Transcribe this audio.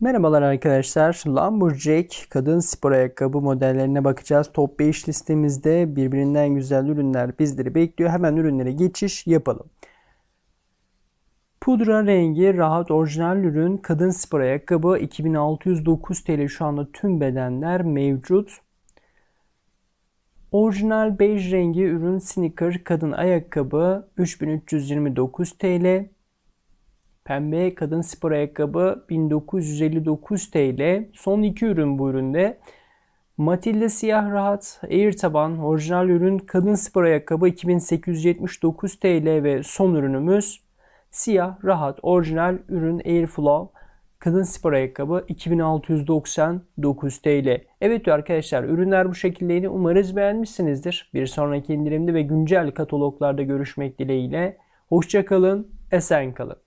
Merhabalar arkadaşlar. Lumberjack kadın spor ayakkabı modellerine bakacağız. Top 5 listemizde birbirinden güzel ürünler bizleri bekliyor. Hemen ürünlere geçiş yapalım. Pudra rengi rahat orijinal ürün kadın spor ayakkabı 2609 TL şu anda tüm bedenler mevcut. Orijinal bej rengi ürün sneaker kadın ayakkabı 3329 TL. Pembe kadın spor ayakkabı 1959 TL. Son iki ürün bu üründe. Matilda siyah rahat, air taban, orijinal ürün kadın spor ayakkabı 2879 TL ve son ürünümüz siyah rahat orijinal ürün Airflow kadın spor ayakkabı 2699 TL. Evet arkadaşlar ürünler bu şekildeydi. Umarız beğenmişsinizdir. Bir sonraki indirimde ve güncel kataloglarda görüşmek dileğiyle. Hoşçakalın, esen kalın.